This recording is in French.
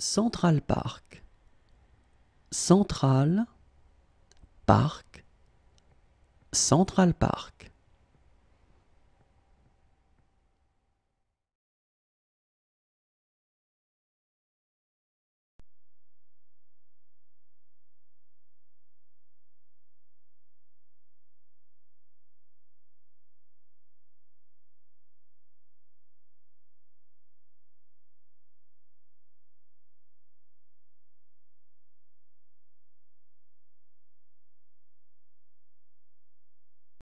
Central Park. Central Park. Central Park.